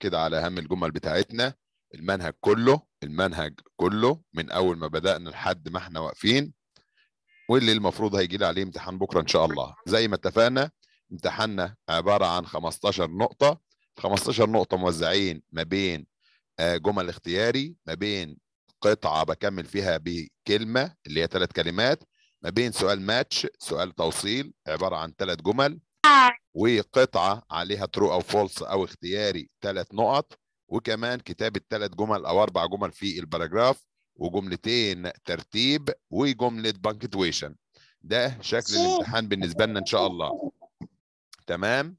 كده على اهم الجمل بتاعتنا المنهج كله المنهج كله من اول ما بدانا لحد ما احنا واقفين واللي المفروض هيجي لي عليه امتحان بكره ان شاء الله زي ما اتفقنا امتحاننا عباره عن 15 نقطه 15 نقطه موزعين ما بين آه، جمل اختياري ما بين قطعه بكمل فيها بكلمه اللي هي ثلاث كلمات ما بين سؤال ماتش سؤال توصيل عباره عن ثلاث جمل آه. وقطعه عليها ترو او فولس او اختياري ثلاث نقط وكمان كتابه ثلاث جمل او اربع جمل في الباراجراف وجملتين ترتيب وجمله بانكتويشن ده شكل الامتحان بالنسبه لنا ان شاء الله تمام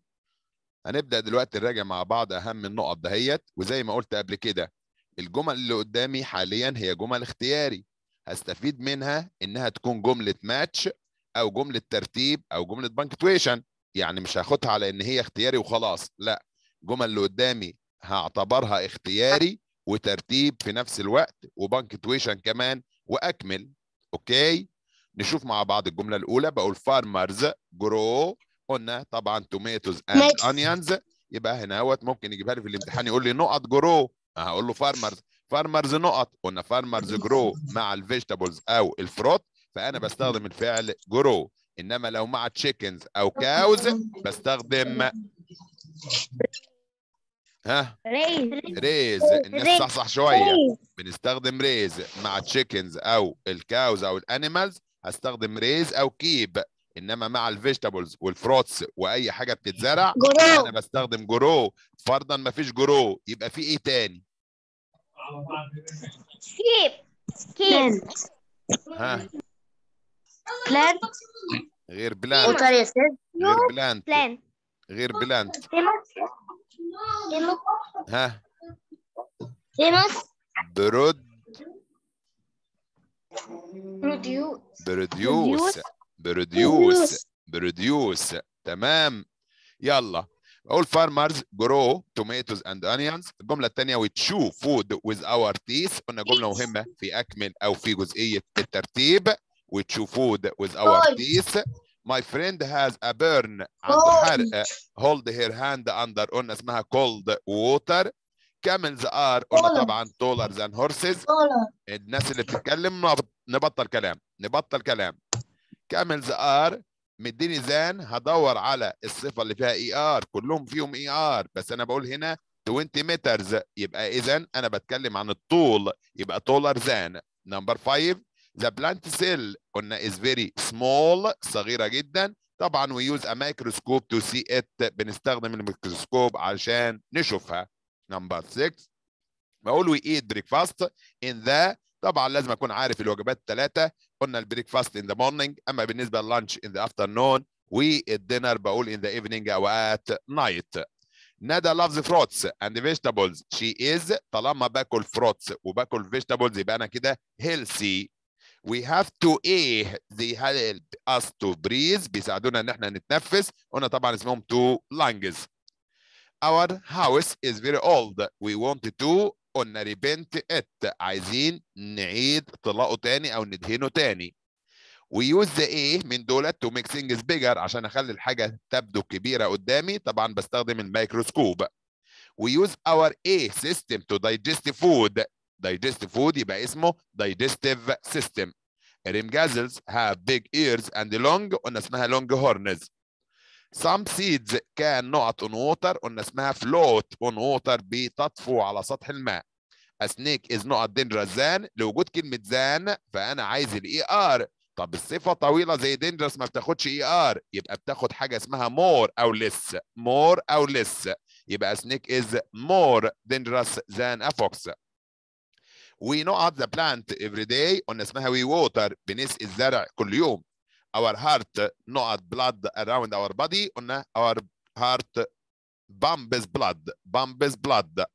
هنبدا دلوقتي نراجع مع بعض اهم النقط دهيت وزي ما قلت قبل كده الجمل اللي قدامي حاليا هي جمل اختياري هستفيد منها انها تكون جمله ماتش او جمله ترتيب او جمله بانكتويشن يعني مش هاخدها على ان هي اختياري وخلاص لا الجمل اللي قدامي هعتبرها اختياري وترتيب في نفس الوقت وبنكتويشن كمان واكمل اوكي نشوف مع بعض الجمله الاولى بقول فارمرز جرو قلنا طبعا توميتوز اند انيانز يبقى هنا اهوت ممكن يجيبها لي في الامتحان يقول لي نقط جرو هقول له فارمرز فارمرز نقط قلنا فارمرز جرو مع الفيجيتابلز او الفروت فانا بستخدم الفعل جرو انما لو مع تشيكنز او كاوز بستخدم ها ريز ريز صح صح شويه بنستخدم ريز مع تشيكنز او الكاوز او الانيمالز هستخدم ريز او كيب انما مع الفيجيتابلز والفروتس واي حاجه بتتزرع انا بستخدم جرو فرضا ما فيش جرو يبقى في ايه تاني كيب كيب ها بلانت غير بلانت غير بلانت غير بلانت ها فيموس برود بروديوس بروديوس بروديوس تمام يلا all farmers grow tomatoes and onions الجملة الثانية we chew food with our teeth قلنا جملة مهمة في أكمل أو في جزئية الترتيب with food with our teeth. My friend has a burn and her, uh, hold her hand under on اسمها cold water. Camels are قلنا طبعا taller than horses. الناس اللي بتتكلم نبطل كلام نبطل كلام. Camels are مديني زان هدور على الصفه اللي فيها اي e ار كلهم فيهم اي e ار بس انا بقول هنا 20 مترز يبقى اذا انا بتكلم عن الطول يبقى taller than. Number 5 The plant cell قلنا is very small صغيرة جدا طبعا we use a microscope to see it بنستخدم الميكروسكوب عشان نشوفها number 6 بقول we eat breakfast in the طبعا لازم اكون عارف الوجبات الثلاثة قلنا البريكفاست in the morning اما بالنسبة للانش in the afternoon we dinner بقول in the evening او at night ندى loves fruits and vegetables she is طالما باكل fruits وباكل vegetables يبقى انا كده healthy we have to ايه they help us to breathe بيساعدونا ان احنا نتنفس قلنا طبعا اسمهم two lungs our house is very old we want to قلنا repent it عايزين نعيد طلاقه تاني او ندهنه تاني We use the ايه من دولت to make things bigger عشان اخلي الحاجه تبدو كبيره قدامي طبعا بستخدم الميكروسكوب We use our ايه system to digest food digestive food يبقى اسمه digestive system rim gazelles have big ears and long قلنا اسمها long horns some seeds can not on water قلنا اسمها float on water بتطفو على سطح الماء a snake is not dangerous than لوجود كلمة than فأنا عايز الـ ER طب الصفة طويلة زي dangerous ما بتاخدش ER يبقى بتاخد حاجة اسمها more أو less more أو less يبقى snake is more dangerous than a fox We not the plant every day قلنا اسمها we water بنسقي الزرع كل يوم our heart not blood around our body قلنا our heart bumps blood bumps blood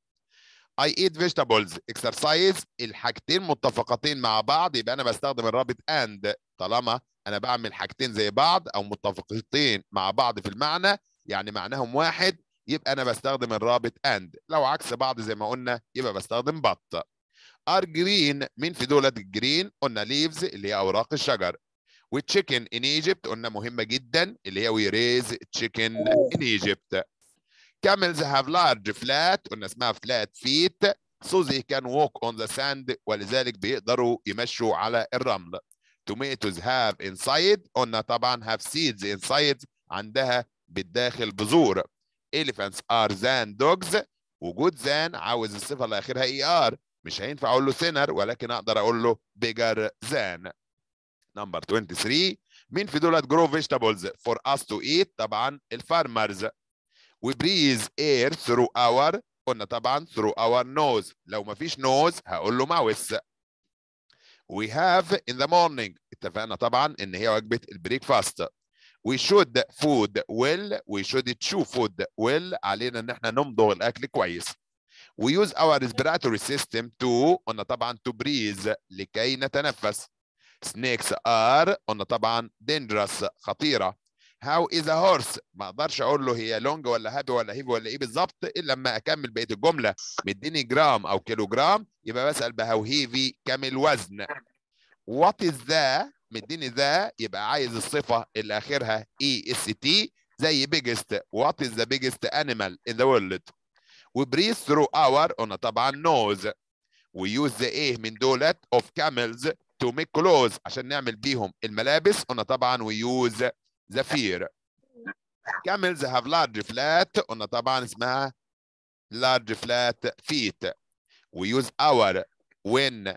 I eat vegetables exercise الحاجتين متفقتين مع بعض يبقى انا بستخدم الرابط and طالما انا بعمل حاجتين زي بعض او متفقتين مع بعض في المعنى يعني معناهم واحد يبقى انا بستخدم الرابط and لو عكس بعض زي ما قلنا يبقى بستخدم but ار جرين مين في دوله جرين قلنا ليفز اللي هي اوراق الشجر والتشيكن ان ايجيبت قلنا مهمه جدا اللي هي وي ريز تشيكن ان ايجيبت كاملز هاف لارج فلات قلنا اسمها فلات فيت سو they كان ووك اون ذا ساند ولذلك بيقدروا يمشوا على الرمل tomatoes have inside قلنا طبعا have seeds inside عندها بالداخل بذور elephants are than dogs وجود than عاوز الصفه اللي اخرها اي ER. ار مش هينفع اقول له سينر ولكن اقدر اقول له بيجر ذان نمبر 23 مين في دولت جرو فيجيتابلز فور اس تو ايت طبعا الفارمرز وي بريز اير through our قلنا طبعا through our nose لو ما فيش نوز هقول له ماوس وي هاف in the morning اتفقنا طبعا ان هي وجبه البريك فاست وي should food well وي should chew food well علينا ان احنا نمضغ الاكل كويس We use our respiratory system to قلنا طبعا to breathe لكي نتنفس. Snakes are قلنا طبعا dangerous خطيرة. How is a horse؟ ما اقدرش اقول له هي لونج ولا هابي ولا هيبي ولا ايه بالظبط الا لما اكمل بقيه الجمله مديني جرام او كيلو جرام يبقى بسال بهاو هيفي كم الوزن؟ وات از ذا مديني ذا يبقى عايز الصفه اللي اخرها اي اس تي زي بيجست وات از ذا بيجست انيمال ان ذا وورلد وبريث ثرو اور قلنا طبعا نوز ويوز ذا ايه من دولت اوف كاملز تو ميك كلوز عشان نعمل بيهم الملابس قلنا oh طبعا ويوز زفير كاملز هاف لارج فلات قلنا طبعا اسمها large flat feet we use our when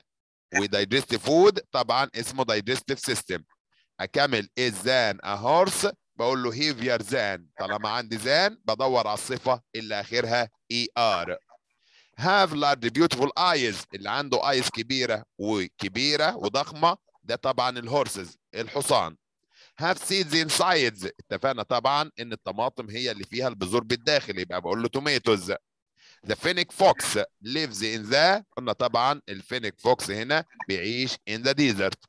we digest food طبعا اسمه digestive system a camel is than a horse بقول له هيفير زان طالما عندي زان بدور على الصفه اللي اخرها اي ار هاف لارج بيوتيفول ايز اللي عنده ايز كبيره وكبيره وضخمه ده طبعا الهورسز الحصان هاف سيدز ان سايدز اتفقنا طبعا ان الطماطم هي اللي فيها البذور بالداخل يبقى بقول له توميتوز ذا فينيك فوكس ليفز ان ذا قلنا طبعا الفينيك فوكس هنا بيعيش ان ذا ديزرت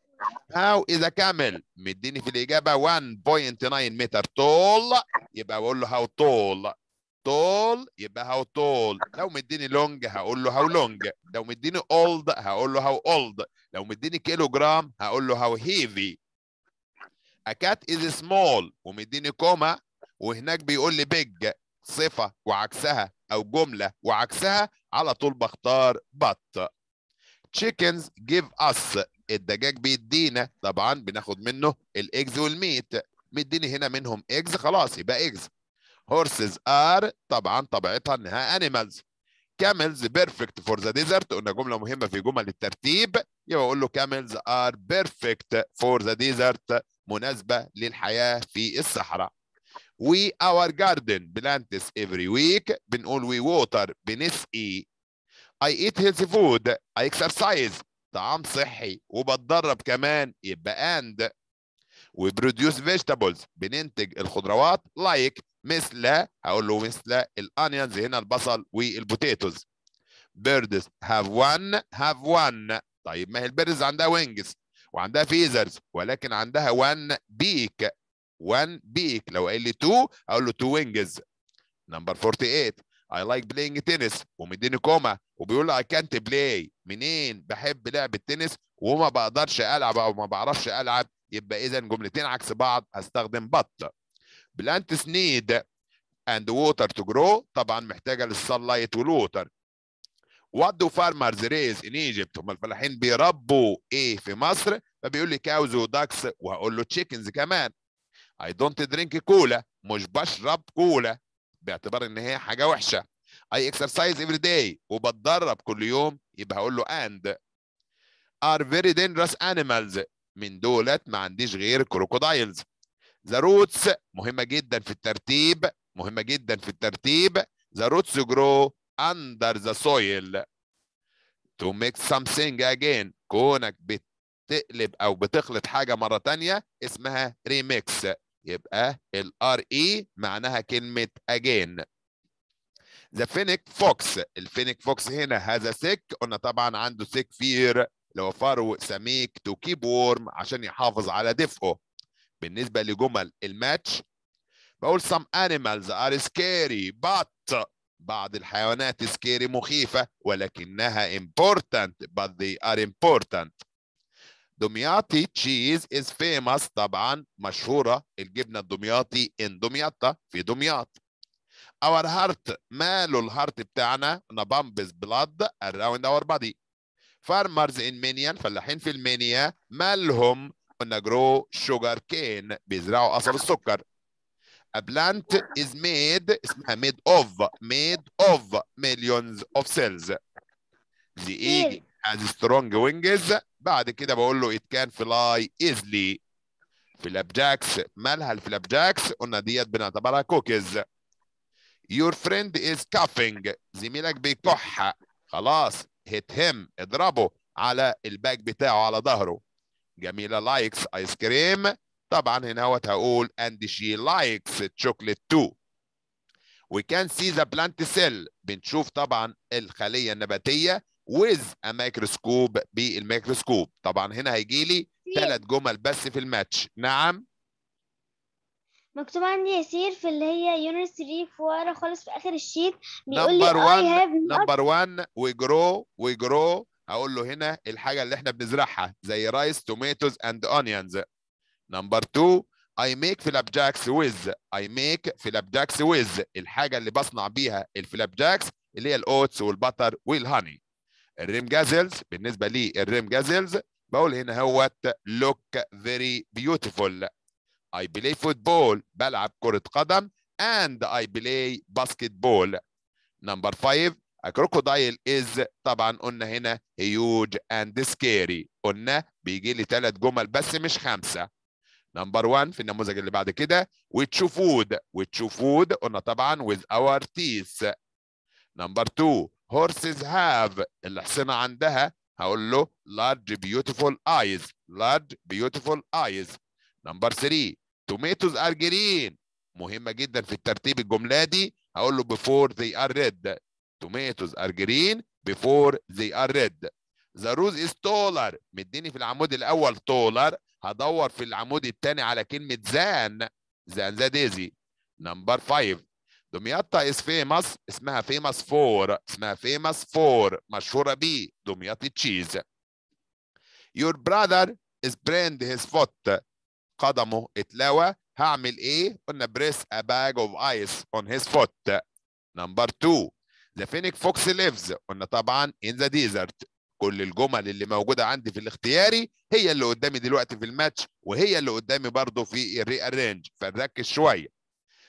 او اذا كامل مديني في الاجابه 1.9 متر طول يبقى بقول له هاو طول طول يبقى هاو طول لو مديني لونج هقول له هاو لونج لو مديني اولد هقول له هاو اولد لو مديني كيلو جرام هقول له هاو هيفي اكات is سمول ومديني كوما وهناك بيقول لي بيج صفه وعكسها او جمله وعكسها على طول بختار بط chickens give us الدجاج بيدينا طبعا بناخد منه الاكز والميت مديني هنا منهم اكز خلاص يبقى اكز هورسز ار طبعا طبيعتها انها انيمالز كاملز بيرفكت فور ذا ديزرت قلنا جمله مهمه في جمل الترتيب يبقى اقول له كاملز ار بيرفكت فور ذا ديزرت مناسبه للحياه في الصحراء وي اور جاردن بلانتس افري ويك بنقول وي ووتر بنسقي I eat healthy food I exercise طعام صحي وبتدرب كمان يبقى اند وبروديوس فيجيتابلز بننتج الخضروات لايك like مثل هقول له مثل الانيونز هنا البصل والبوتيتوز بيردز هاف وان هاف وان طيب ما هي البيردز عندها وينجز وعندها فيزرز ولكن عندها وان بيك وان بيك لو قال لي تو اقول له تو وينجز نمبر 48 I like playing tennis ومديني كوما وبيقول له I can't play منين بحب لعب التنس وما بقدرش العب او ما بعرفش العب يبقى اذا جملتين عكس بعض هستخدم but plants need and water to grow طبعا محتاجه للسلايت والووتر What do farmers raise in Egypt؟ هم الفلاحين بيربوا ايه في مصر؟ فبيقول لي كاوز وداكس وهقول له chickens كمان. I don't drink كولا مش بشرب كولا باعتبار ان هي حاجه وحشه I exercise every day وبتدرب كل يوم يبقى هقول له and are very dangerous animals من دولت ما عنديش غير كروكودايلز ذا روتس مهمه جدا في الترتيب مهمه جدا في الترتيب ذا روتس جرو اندر ذا سويل to ميك something again كونك بتقلب او بتخلط حاجه مره ثانيه اسمها ريميكس يبقى الار اي e معناها كلمه again ذا فينيك فوكس الفينيك فوكس هنا هذا سيك قلنا طبعا عنده سيك فير لو فرو سميك تو كيب وورم عشان يحافظ على دفئه بالنسبه لجمل الماتش بقول some animals are scary but بعض الحيوانات سكيري مخيفة ولكنها important but they are important دمياطي تشيز از فيمس طبعا مشهوره الجبنه الدمياطي ان دمياطا في دمياط اور هارت ماله الهارت بتاعنا نبامبز بلاد اراوند اور بادي فارمرز ان مينيا الفلاحين في المنيا مالهم قلنا جرو شوجر كين بيزرعوا قصب السكر A plant is made اسمها made of made of millions of cells. The egg has strong wings بعد كده بقول له it can fly easily جاكس مالها الفلابجاكس قلنا ديت بنعتبرها كوكيز your friend is coughing زميلك بيكح خلاص hit him اضربه على الباك بتاعه على ظهره جميلة لايكس ايس كريم طبعا هنا هقول and she likes chocolate too we can see the plant cell بنشوف طبعا الخلية النباتية with a microscope بالميكروسكوب طبعا هنا هيجي لي ثلاث جمل بس في الماتش نعم مكتوب عندي يسير في اللي هي يونت 3 في ورا خالص في اخر الشيت بيقول لي اي هاف نمبر 1 وي جرو وي جرو هقول له هنا الحاجه اللي احنا بنزرعها زي رايس توميتوز اند اونيونز نمبر 2 I make flapjacks with I make flapjacks with الحاجة اللي بصنع بيها الفلابجاكس اللي هي الاوتس والبتر والهاني الريم جازلز بالنسبه لي الريم جازلز بقول هنا هوت لوك فيري بيوتيفول I play football بلعب كرة قدم and I play basketball number five a crocodile is طبعا قلنا هنا huge and scary قلنا بيجي لي ثلاث جمل بس مش خمسة نمبر 1 في النموذج اللي بعد كده with food with food قلنا طبعا with our teeth نمبر 2 horses have الحصينة عندها هقول له large beautiful eyes large beautiful eyes number 3 tomatoes are green مهمة جدا في الترتيب الجملة دي هقول له before they are red tomatoes are green before they are red the rose is taller مديني في العمود الأول taller هدور في العمود الثاني على كلمة زان زان ذا ديزي نمبر 5 دمياط از فيموس اسمها فيموس فور اسمها فيموس فور مشهوره ب دمياط تشيز your brother is brand his foot قدمه اتلوى هعمل ايه قلنا بريس a bag of ice on his foot number two the phoenix fox lives قلنا طبعا in the desert كل الجمل اللي موجوده عندي في الاختياري هي اللي قدامي دلوقتي في الماتش وهي اللي قدامي برضو في الري ارينج فنركز شويه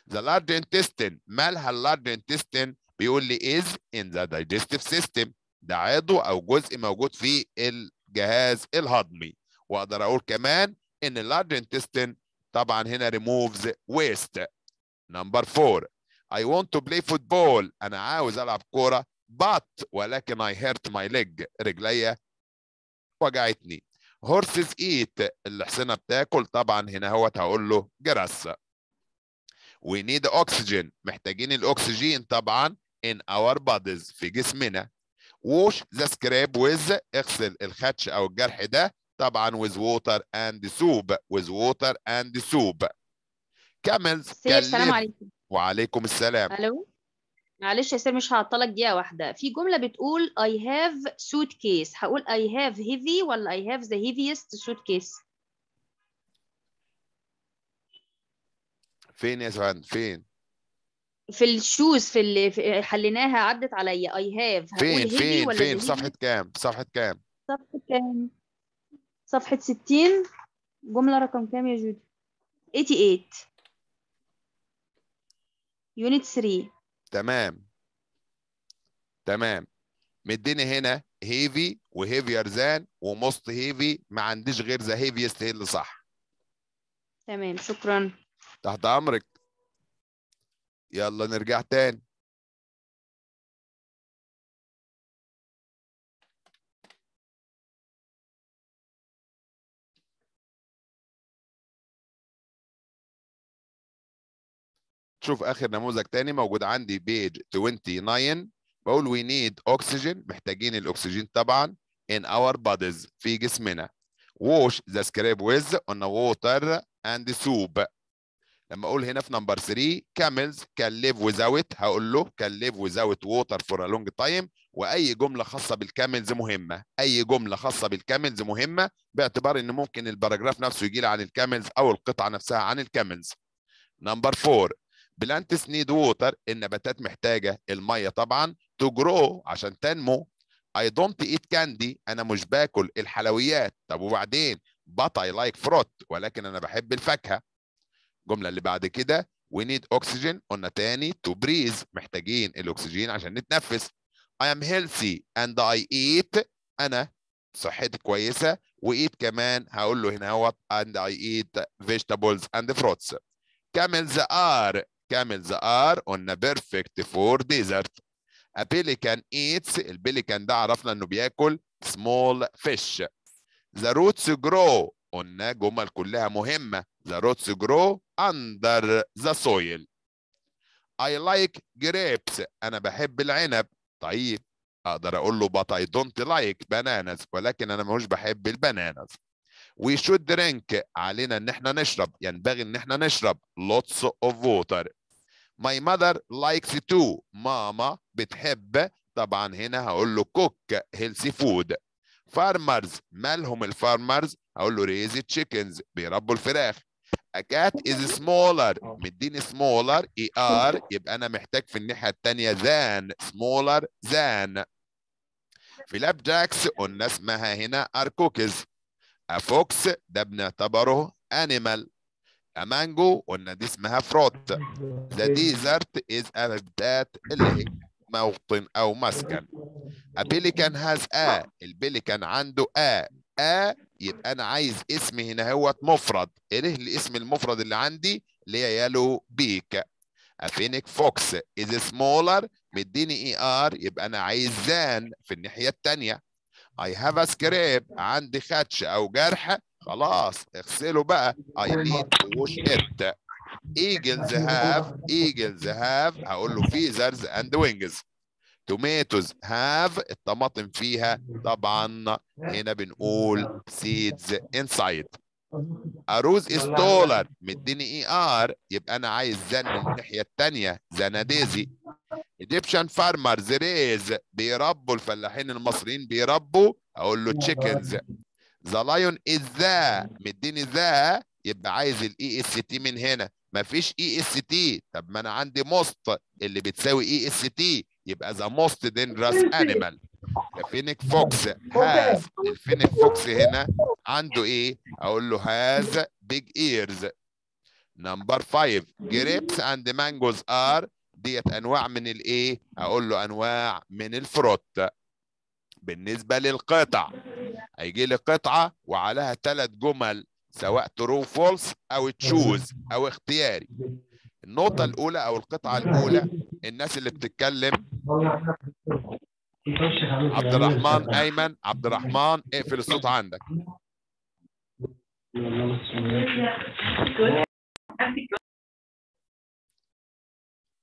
The large intestine مالها large intestine بيقول لي is in the digestive system ده عضو او جزء موجود في الجهاز الهضمي واقدر اقول كمان ان large intestine طبعا هنا removes waste number four I want to play football انا عاوز العب كوره but ولكن I hurt my leg رجليا وجعتني horses eat الحصينه بتاكل طبعا هنا هوت هقول له جرس we need oxygen محتاجين الاكسجين طبعا in our bodies في جسمنا wash the scrap with اغسل الخدش او الجرح ده طبعا with water and soap with water and soap كمل السلام عليكم وعليكم السلام الو معلش يا سير مش هعطلك دقيقه واحده في جمله بتقول I have suitcase هقول I have heavy ولا I have the heaviest suitcase فين يا سفند فين في الشوز في اللي حليناها عدت عليا اي هاف فين فين فين في صفحه كام صفحه كام صفحه كام صفحه 60 جمله رقم كام يا جودي 88 يونت 3 تمام تمام مديني هنا هيفي وهيفير زان وموست هيفي ما عنديش غير ذا هيفيست هي اللي صح تمام شكرا تحت امرك يلا نرجع تاني شوف اخر نموذج تاني موجود عندي بيج 29 بقول وي نيد اوكسجين محتاجين الاكسجين طبعا in our bodies في جسمنا wash the scrape with on water and soup لما اقول هنا في نمبر 3 كاملز كان ليف وزاوت هقول له كان ليف وزاوت ووتر فور ا لونج تايم واي جمله خاصه بالكاملز مهمه اي جمله خاصه بالكاملز مهمه باعتبار ان ممكن الباراجراف نفسه يجي لي عن الكاملز او القطعه نفسها عن الكاملز نمبر 4 بلانتس نيد ووتر النباتات محتاجه الميه طبعا تو جرو عشان تنمو اي دونت ايت كاندي انا مش باكل الحلويات طب وبعدين بط اي لايك فروت ولكن انا بحب الفاكهه الجمله اللي بعد كده we need oxygen قلنا تاني to breathe محتاجين الاكسجين عشان نتنفس I am healthy and I eat انا صحتي كويسه وايت كمان هقول له هنا هو and I eat vegetables and fruits camels are camels are قلنا perfect for dessert a pelican eats البليكان ده عرفنا انه بياكل small fish the roots grow قلنا جمل كلها مهمة The roots grow under the soil I like grapes أنا بحب العنب طيب أقدر أقول له but I don't like bananas ولكن أنا مش بحب البانانز We should drink علينا إن إحنا نشرب ينبغي إن إحنا نشرب lots of water My mother likes to ماما بتحب طبعا هنا هقول له cook healthy food فارمرز مالهم الفارمرز اقول له ريز تشيكنز بيربوا الفراخ اكات از سمولر مديني سمولر اي ار يبقى انا محتاج في الناحيه الثانيه ذان سمولر ذان في لاب جاكس قلنا اسمها هنا ار كوكيز افوكس ده بنعتبره انيمال امانجو قلنا دي اسمها فروت ذا ديزرت از ابدات اللي هي موطن أو مسكن A pelican has a البليكان عنده a a يبقى أنا عايز اسمي هنا هو مفرد إيه الاسم المفرد اللي عندي اللي هي يالو بيك A phoenix fox is smaller مديني اي e ار يبقى أنا عايز زان في الناحية التانية I have a scrape عندي خدش أو جرح خلاص اغسله بقى I need to wash it Eagles have Eagles have هقول له feathers and wings tomatoes have الطماطم فيها طبعا هنا بنقول seeds inside أروز is taller مديني اي e ار يبقى انا عايز زن الناحيه الثانيه زناديزي Egyptian farmers raise بيربوا الفلاحين المصريين بيربوا اقول له chickens the lion is the مديني ذا يبقى عايز الاي اس e تي من هنا ما فيش اي اس تي طب ما انا عندي موست اللي بتساوي اي اس تي يبقى ذا موست دينجرس انيمال فينيك فوكس هاز الفينيك فوكس هنا عنده ايه؟ اقول له هاز بيج ايرز نمبر 5 جريبس اند مانجوز ار ديت انواع من الايه؟ اقول له انواع من الفروت بالنسبه للقطع هيجي لي قطعه وعليها ثلاث جمل سواء ترو فولس او تشوز او اختياري النقطه الاولى او القطعه الاولى الناس اللي بتتكلم عبد الرحمن ايمن عبد الرحمن اقفل الصوت عندك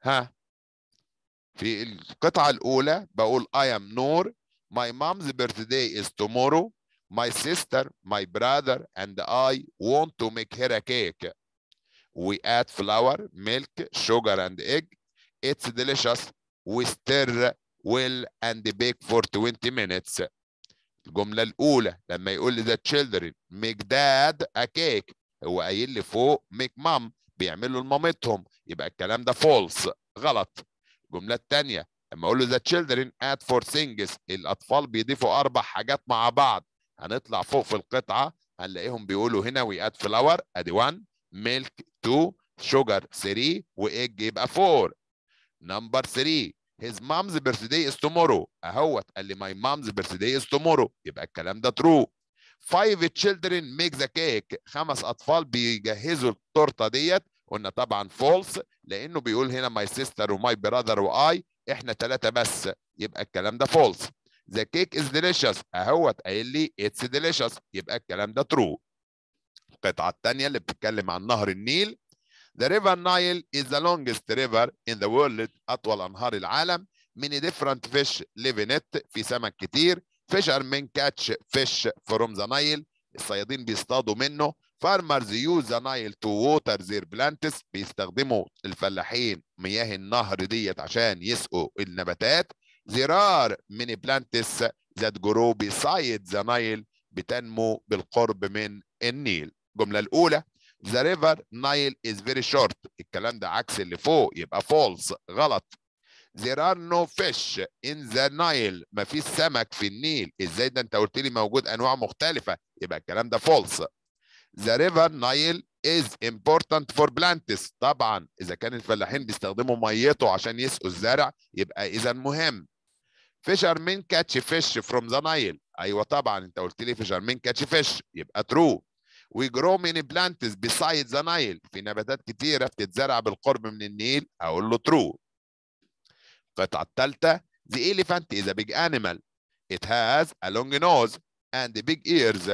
ها في القطعة الأولى بقول اي ام نور ماي مامز بيرثداي از تومورو My sister, my brother, and I want to make her a cake. We add flour, milk, sugar, and egg. It's delicious. We stir well and bake for 20 minutes. الجملة الأولى لما يقول the children make dad a cake هو قايل لي فوق make mom بيعملوا لمامتهم يبقى الكلام ده false غلط الجملة الثانية لما اقول له the children add four things الاطفال بيضيفوا اربع حاجات مع بعض هنطلع فوق في القطعه هنلاقيهم بيقولوا هنا وي اد فلاور ادي 1 ميلك 2 شوجر 3 وايج يبقى 4 نمبر 3 his mom's birthday is tomorrow اهوت قال لي my mom's birthday is tomorrow يبقى الكلام ده true five children make the cake خمس اطفال بيجهزوا التورته ديت قلنا طبعا false لانه بيقول هنا my sister وماي brother واي احنا ثلاثه بس يبقى الكلام ده false ذا كيك از ديليشس اهوت قايل لي اتس ديليشس يبقى الكلام ده ترو القطعه الثانيه اللي بتتكلم عن نهر النيل The river Nile is the longest river in the world أطول أنهار العالم many different fish live in it في سمك كتير fishermen catch fish from the Nile الصيادين بيصطادوا منه farmers use the Nile to water their plants بيستخدموا الفلاحين مياه النهر ديت عشان يسقوا النباتات There are many plants that grow beside the Nile بتنمو بالقرب من النيل الجملة الأولى The river Nile is very short الكلام ده عكس اللي فوق يبقى false غلط There are no fish in the Nile ما فيش سمك في النيل ازاي ده انت قلت لي موجود انواع مختلفة يبقى الكلام ده false The river Nile is important for plants طبعا اذا كان الفلاحين بيستخدموا ميته عشان يسقوا الزرع يبقى اذا مهم فيشرمين كاتش فيش فروم ذا نايل ايوه طبعا انت قلت لي فيشرمين كاتش فيش يبقى ترو وي جرو ميني بلانتس بيسايد ذا نايل في نباتات كتيره بتتزرع بالقرب من النيل اقول له ترو القطعه الثالثه the elephant is a big animal it has a long nose and big ears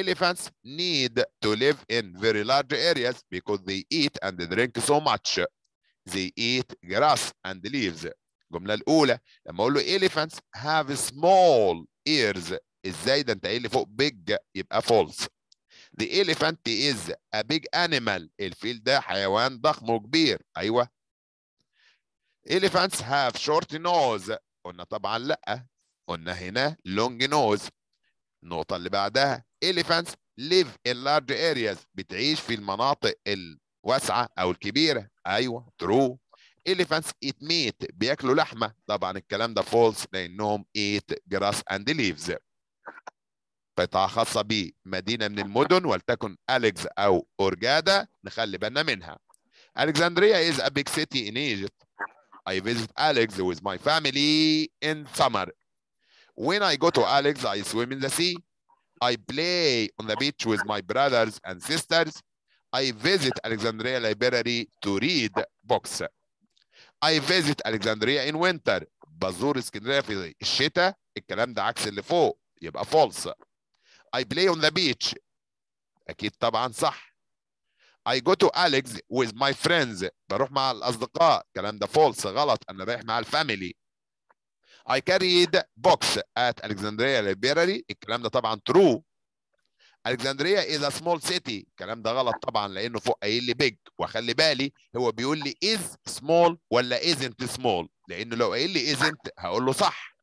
elephants need to live in very large areas because they eat and drink so much they eat grass and leaves الجمله الاولى لما اقول له elephants have small ears ازاي ده انت قايل لي فوق big يبقى false the elephant is a big animal الفيل ده حيوان ضخم وكبير ايوه elephants have short nose قلنا طبعا لا قلنا هنا long nose النقطه اللي بعدها elephants live in large areas بتعيش في المناطق الواسعه او الكبيره ايوه true elephants eat meat بياكلوا لحمه طبعا الكلام ده false لانهم eat grass and leaves قطعة خاصة بمدينة من المدن ولتكن اليكس أو أورجادا نخلي بالنا منها. Alexandria is a big city in Egypt. I visit Alex with my family in summer. When I go to Alex, I swim in the sea. I play on the beach with my brothers and sisters. I visit Alexandria Library to read books. I visit Alexandria in winter بزور اسكندريه في الشتاء الكلام ده عكس اللي فوق يبقى false I play on the beach اكيد طبعا صح I go to Alex with my friends بروح مع الاصدقاء الكلام ده false غلط انا رايح مع الفاميلي I carried books at Alexandria Library الكلام ده طبعا true الكسندريه إذا سمول سيتي الكلام ده غلط طبعا لانه فوق قايل لي بيج واخلي بالي هو بيقول لي از سمول ولا ازنت سمول لانه لو قايل لي ازنت هقول له صح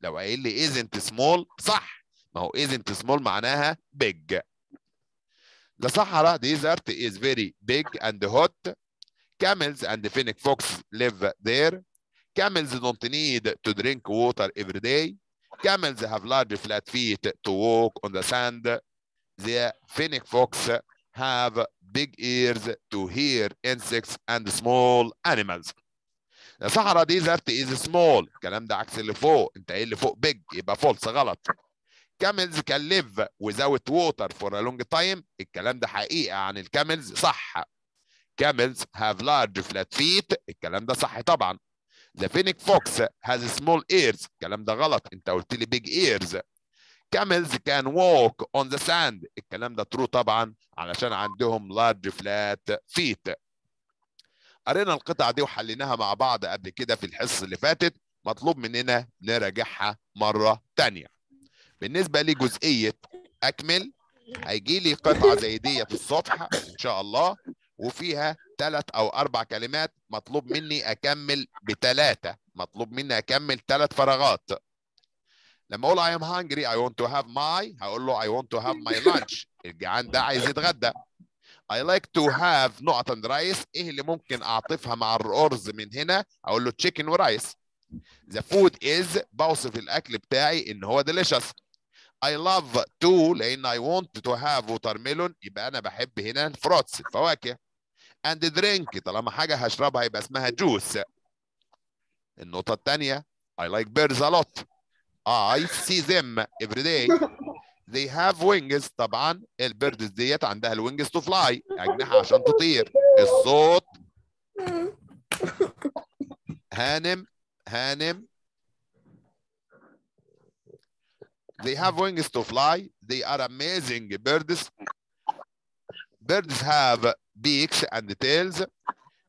لو قايل لي ازنت سمول صح ما هو ازنت سمول معناها بيج The صحراء desert is very big and hot. Camels and fennec fox live there. Camels don't need to drink water every day. Camels have large flat feet to walk on the sand. The Phoenix Fox have big ears to hear insects and small animals. الصحراء دي ذات is small الكلام ده عكس اللي فوق انت ايه اللي فوق big يبقى false غلط. Camels can live without water for a long time الكلام ده حقيقة عن الكاملز صح. Camels have large flat feet الكلام ده صح طبعا. The Phoenix Fox has small ears الكلام ده غلط انت قلت لي big ears camels can walk on the sand الكلام ده ترو طبعا علشان عندهم large flat feet قرينا القطع دي وحليناها مع بعض قبل كده في الحصة اللي فاتت مطلوب مننا نراجعها مرة تانية بالنسبة لجزئية أكمل هيجي لي قطعة زي دي في الصبح إن شاء الله وفيها ثلاث أو أربع كلمات مطلوب مني أكمل بثلاثة مطلوب مني أكمل ثلاث فراغات لما اقول I am hungry I want to have my هقول له I want to have my lunch الجعان ده عايز يتغدى I like to have نقطة and rice ايه اللي ممكن اعطفها مع الارز من هنا اقول له chicken ورايس the food is بوصف الاكل بتاعي ان هو delicious I love to لان I want to have watermelon يبقى انا بحب هنا الفروتس الفواكه and drink طالما حاجه هشربها يبقى اسمها juice النقطه الثانيه I like birds a lot I see them every day they have wings طبعا البيردز ديت عندها الوينجز تو فلاي اجنحه عشان تطير الصوت هانم هانم they have wings to fly they are amazing birds birds have beaks and tails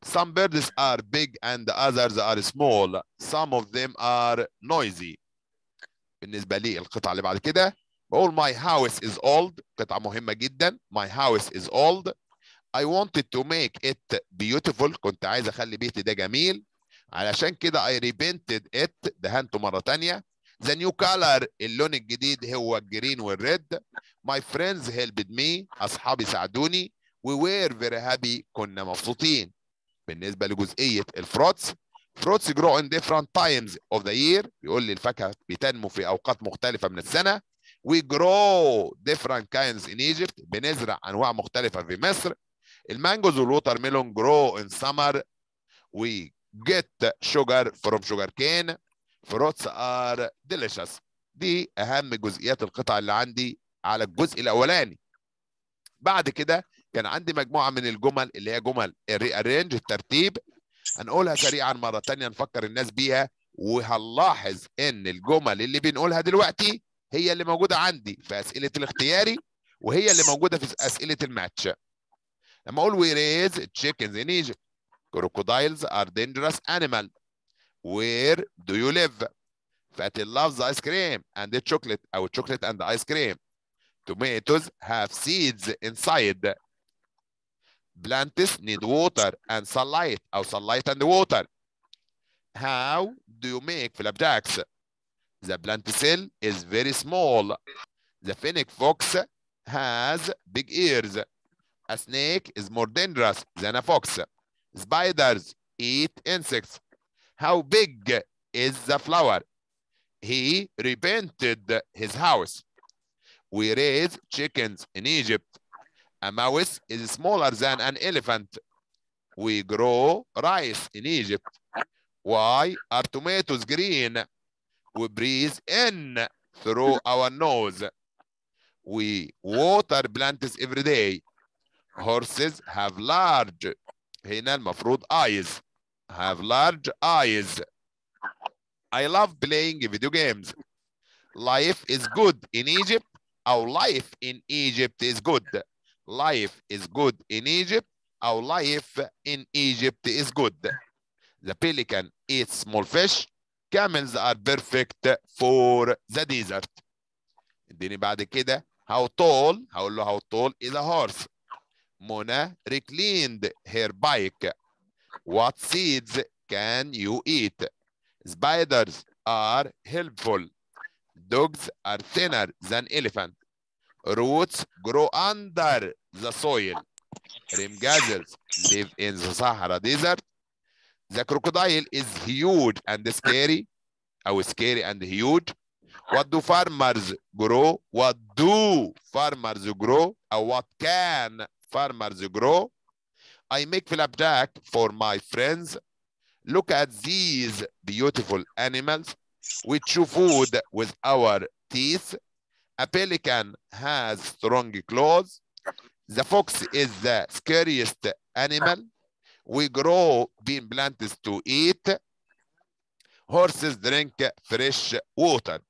some birds are big and others are small some of them are noisy بالنسبه لي القطعه اللي بعد كده بقول my house is old قطعه مهمه جدا my house is old I wanted to make it beautiful كنت عايز اخلي بيتي ده جميل علشان كده I repainted it دهنته مره تانية the new color اللون الجديد هو الجرين والريد my friends helped me اصحابي ساعدوني we were very happy كنا مبسوطين بالنسبه لجزئيه الفروتس fruits grow in different times of the year بيقول لي الفاكهه بتنمو في اوقات مختلفه من السنه we grow different kinds in Egypt بنزرع انواع مختلفه في مصر المانجوز والوتر ميلون grow in summer we get sugar from sugar cane fruits are delicious دي اهم جزئيات القطع اللي عندي على الجزء الاولاني بعد كده كان عندي مجموعه من الجمل اللي هي جمل الري ارينج الترتيب هنقولها سريعا مره ثانيه نفكر الناس بيها وهنلاحظ ان الجمل اللي بنقولها دلوقتي هي اللي موجوده عندي في اسئله الاختياري وهي اللي موجوده في اسئله الماتش لما اقول we raise chickens in Egypt crocodiles are dangerous animal where do you live fatty loves ice cream and the chocolate او chocolate and the ice cream tomatoes have seeds inside Plants need water and sunlight, or sunlight and water. How do you make flapjacks? The plant cell is very small. The fennec fox has big ears. A snake is more dangerous than a fox. Spiders eat insects. How big is the flower? He repented his house. We raise chickens in Egypt. A mouse is smaller than an elephant. We grow rice in Egypt. Why are tomatoes green? We breathe in through our nose. We water plants every day. Horses have large, هنا المفروض eyes. Have large eyes. I love playing video games. Life is good in Egypt. Our life in Egypt is good life is good in Egypt, our life in Egypt is good. The pelican eats small fish. Camels are perfect for the desert. اديني بعد كده how tall هقول له how tall is a horse. Mona reclined her bike. What seeds can you eat? Spiders are helpful. Dogs are thinner than elephant. Roots grow under the soil. Rim gazelles live in the Sahara Desert. The crocodile is huge and scary. Or scary and huge. What do farmers grow? What do farmers grow? Or what can farmers grow? I make flapjack for my friends. Look at these beautiful animals. We chew food with our teeth. A pelican has strong claws. The fox is the scariest animal. We grow bean plants to eat. Horses drink fresh water.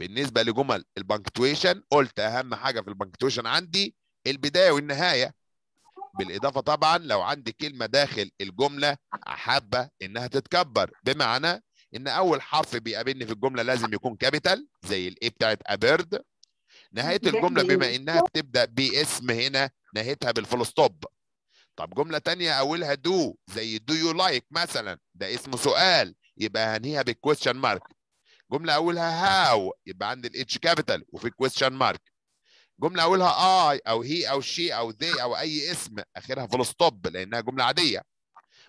بالنسبة لجمل البنكتويشن قلت أهم حاجة في البنكتويشن عندي البداية والنهاية بالإضافة طبعا لو عندي كلمة داخل الجملة حابة إنها تتكبر بمعنى إن أول حرف بيقابلني في الجملة لازم يكون كابيتال زي الإيه بتاعت أبيرد نهايه الجمله بما انها بتبدا باسم هنا نهايتها بالفول ستوب طب جمله تانية اولها دو زي دو يو لايك مثلا ده اسمه سؤال يبقى هنهيها بالكويشن مارك جمله اولها هاو يبقى عند الاتش كابيتال وفي كويشن مارك جمله اولها اي او هي او شي او ذي او اي اسم اخرها فول ستوب لانها جمله عاديه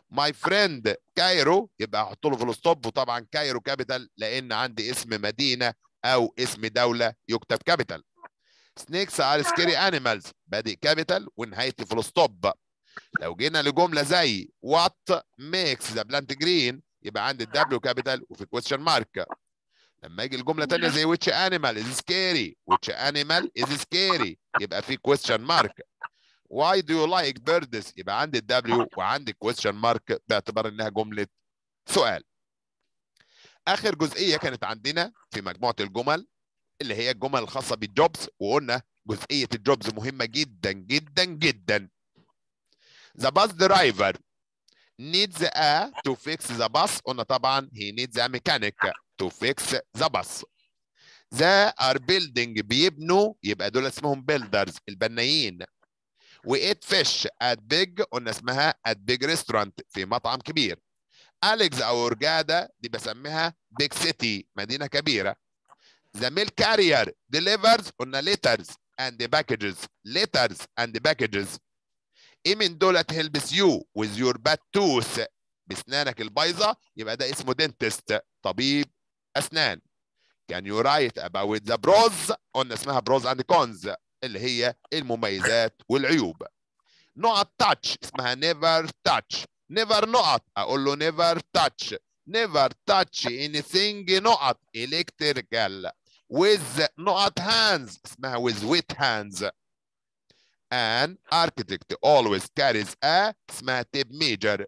ماي فريند كايرو يبقى احط له فول ستوب وطبعا كايرو كابيتال لان عندي اسم مدينه او اسم دوله يكتب كابيتال snakes are scary animals بادئ كابيتال ونهايتي فول ستوب لو جينا لجمله زي وات ميكس ذا بلانت جرين يبقى عندي الدبليو كابيتال وفي كويستشن مارك لما اجي الجمله ثانيه زي which animal is scary which animal is scary يبقى في question mark why do you like birds يبقى عندي الدبليو وعندي question mark باعتبار انها جمله سؤال اخر جزئيه كانت عندنا في مجموعه الجمل اللي هي الجمل الخاصه بالجوبز وقلنا جزئيه الجوبز مهمه جدا جدا جدا the bus driver needs a to fix the bus قلنا طبعا he needs a mechanic to fix the bus they are building بيبنوا يبقى دول اسمهم builders البنايين we eat fish at big قلنا اسمها at big restaurant في مطعم كبير أليكس أو أورجادا دي بسميها big city مدينة كبيرة The mail carrier delivers on the letters and the packages. Letters and the packages. Even though that helps you with your bad tooth باسنانك البايظه يبقى ده اسمه dentist, طبيب اسنان. Can you write about the pros قلنا اسمها pros and cons اللي هي المميزات والعيوب. نقط تاتش اسمها never touch never نقط اقول له never touch never touch anything نقط electrical with not hands اسمها with with hands an architect always carries a اسمها tape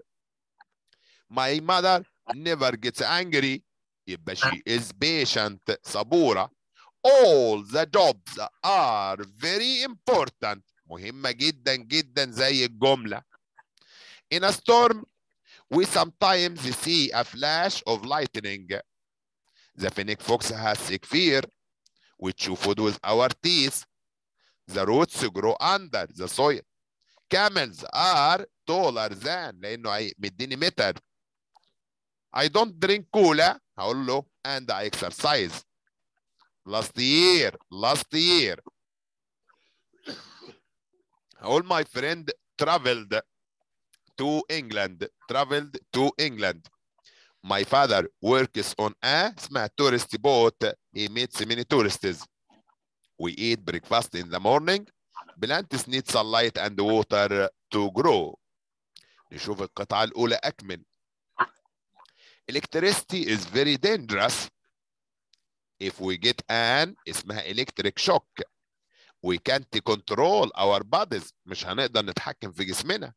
my mother never gets angry يبقى she is patient صبورة all the jobs are very important مهمة جدا جدا زي الجملة in a storm we sometimes see a flash of lightning the fennec fox has six feet, which chew food with our teeth. The roots grow under the soil. Camels are taller than لأنه مديني متر. I don't drink cola هقول له and I exercise. Last year, last year. All my friend traveled to England, traveled to England. My father works on a small tourist boat. He meets many tourists. We eat breakfast in the morning. Plants need sunlight and water to grow. نشوف القطعة الأولى أكمل. Electricity is very dangerous. If we get an اسمها electric shock. We can't control our bodies. مش هنقدر نتحكم في جسمنا.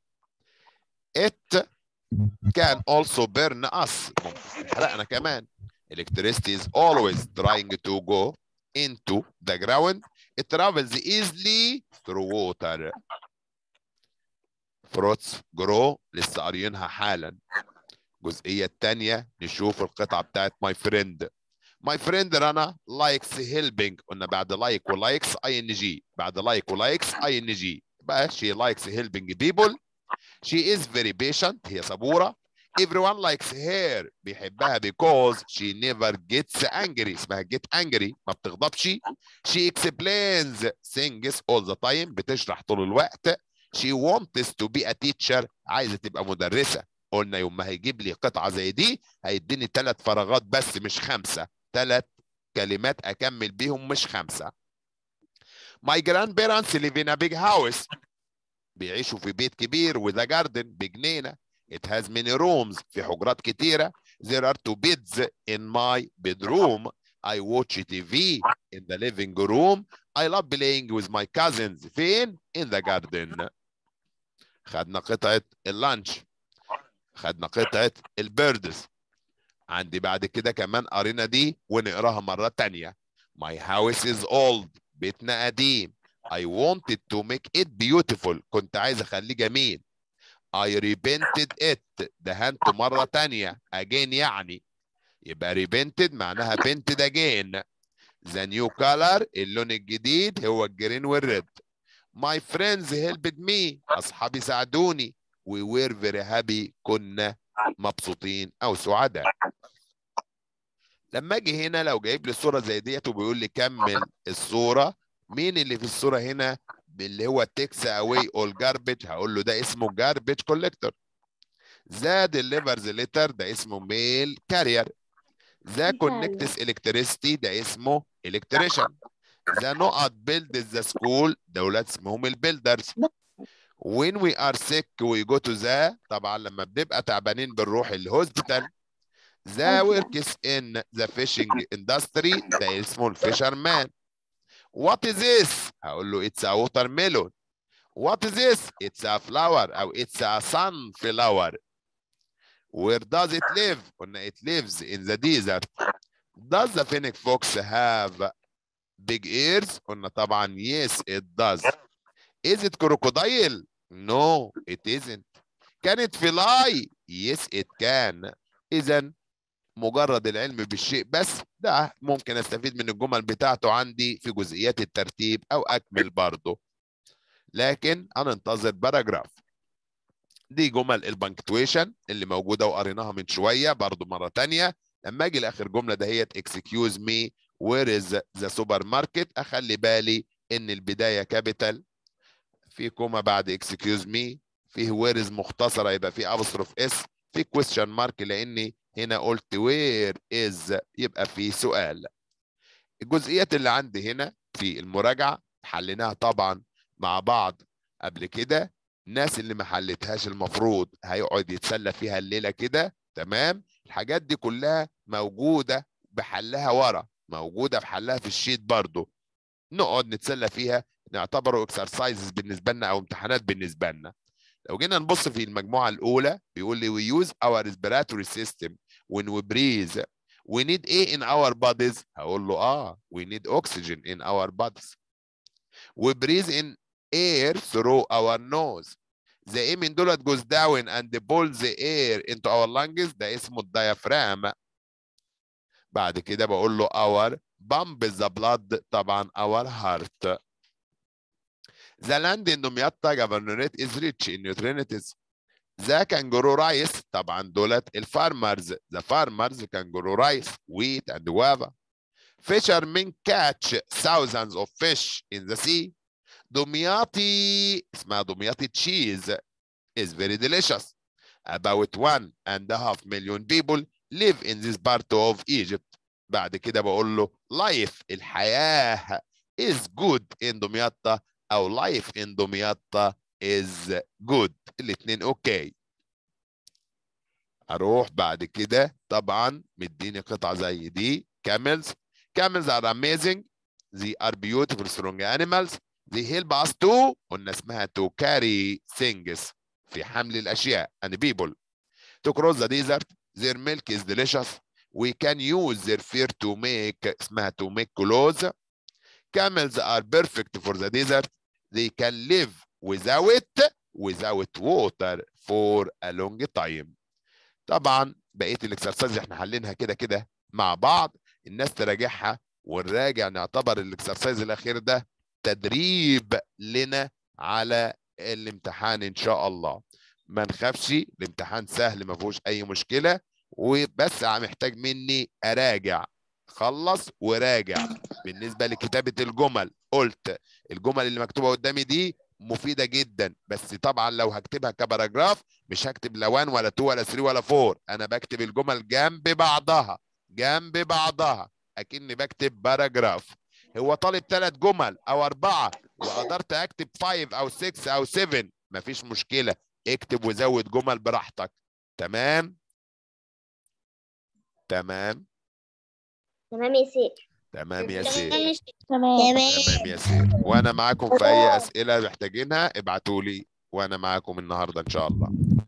It can also burn us حرقنا كمان electricity is always trying to go into the ground it travels easily through water fruits grow لسه قاريينها حالا الجزئيه الثانيه نشوف القطعه بتاعت my friend my friend رنا likes helping قلنا بعد like و likes ing بعد like و likes ing بقى she likes helping people She is very patient. هي صبورة. Everyone likes her. بيحبها because she never gets angry. اسمها get angry. ما بتغضبش. She explains things all the time. بتشرح طول الوقت. She wants to be a teacher. عايزة تبقى مدرسة. قلنا يوم ما هيجيب لي قطعة زي دي هيديني ثلاث فراغات بس مش خمسة. ثلاث كلمات أكمل بيهم مش خمسة. My grandparents live in a big house. بيعيشوا في بيت كبير وذا جاردن بجنينه It has many rooms في حجرات كتيرة There are two beds in my bedroom I watch TV in the living room I love playing with my cousins فين؟ In the garden خدنا قطعة اللانش خدنا قطعة البيردز عندي بعد كده كمان قرينا دي ونقراها مرة تانية My house is old بيتنا قديم I wanted to make it beautiful كنت عايز اخليه جميل I repented it دهنت مرة تانية again يعني يبقى repented معناها painted again the new color اللون الجديد هو الجرين والريد my friends helped me اصحابي ساعدوني we were very happy كنا مبسوطين او سعداء لما اجي هنا لو جايب لي صوره زي ديت وبيقول لي كمل الصوره مين اللي في الصوره هنا اللي هو تكس اواي اول جاربج هقول له ده اسمه جاربج كوليكتور ذا ديليفرز ليتر ده اسمه ميل كارير ذا كونكتس الكتريستي ده اسمه الكتريشن ذا نقط بيلد ذا سكول دولات اسمهم البيلدرز وين وي ار سيك وي جو تو ذا طبعا لما بنبقى تعبانين بنروح الهوسبيتال ذا وركس ان ذا فيشنج اندستري ده اسمه الفيشرمان What is this? هقول له it's a watermelon. What is this? It's a flower أو it's a sunflower. Where does it live? قلنا oh, it lives in the desert. Does the phoenix fox have big ears? قلنا oh, طبعا yes it does. Is it crocodile? No it isn't. Can it fly? Yes it can. Is Isn't مجرد العلم بالشيء بس ده ممكن استفيد من الجمل بتاعته عندي في جزئيات الترتيب او اكمل برضه لكن هننتظر باراجراف دي جمل البنكتويشن اللي موجوده وقريناها من شويه برضه مره ثانيه لما اجي لاخر جمله دهيت اكسكيوز مي وير از ذا سوبر ماركت اخلي بالي ان البدايه كابيتال في كوما بعد اكسكيوز مي فيه وير از مختصره يبقى في ابوستروف اس في كويستشن مارك لاني هنا قلت وير از يبقى في سؤال الجزئيات اللي عندي هنا في المراجعه حليناها طبعا مع بعض قبل كده الناس اللي ما حلتهاش المفروض هيقعد يتسلى فيها الليله كده تمام الحاجات دي كلها موجوده بحلها ورا موجوده بحلها في الشيت برضو نقعد نتسلى فيها نعتبره اكسرسايزز بالنسبه لنا او امتحانات بالنسبه لنا لو جينا نبص في المجموعه الاولى بيقول لي وي يوز اور ريسبيراتوري سيستم when we breathe we need air in our bodies هقول له اه we need oxygen in our bodies we breathe in air through our nose the air من دولت goes down and pulls the air into our lungs ده اسمه الديافرام بعد كده بقول له our pump the blood طبعا our heart The land in Dumyatta governorate is rich in nutrients the كانجرو رايس طبعا دولت الفارمرز ذا فارمرز كانجرو rice, wheat and guava fishermen catch thousands of fish in the sea دمياطي اسمها دمياطي cheese is very delicious about one and a half million people live in this part of Egypt بعد كده بقول له life الحياة is good in دمياطة Our life in دمياطة is good الاثنين اوكي اروح بعد كده طبعا مديني قطعه زي دي camels camels are amazing they are beautiful strong animals they help us to قلنا اسمها to carry things في حمل الاشياء and people to cross the desert their milk is delicious we can use their fur to make اسمها to make clothes camels are perfect for the desert they can live without without water for a long time طبعا بقيه الاكسرسايز احنا حلينها كده كده مع بعض الناس تراجعها ونراجع نعتبر الاكسرسايز الاخير ده تدريب لنا على الامتحان ان شاء الله ما نخافش الامتحان سهل ما فيهوش اي مشكله وبس محتاج مني اراجع خلص وراجع بالنسبه لكتابه الجمل قلت الجمل اللي مكتوبه قدامي دي مفيده جدا بس طبعا لو هكتبها كباراجراف مش هكتب لا 1 ولا 2 ولا 3 ولا 4 انا بكتب الجمل جنب بعضها جنب بعضها اكني بكتب باراجراف هو طالب ثلاث جمل او اربعه وقدرت اكتب 5 او 6 او 7 مفيش مشكله اكتب وزود جمل براحتك تمام تمام تمام يا سيدي تمام يا سير تمام يا سيد وانا معاكم في اي اسئله محتاجينها ابعتوا لي وانا معاكم النهارده ان شاء الله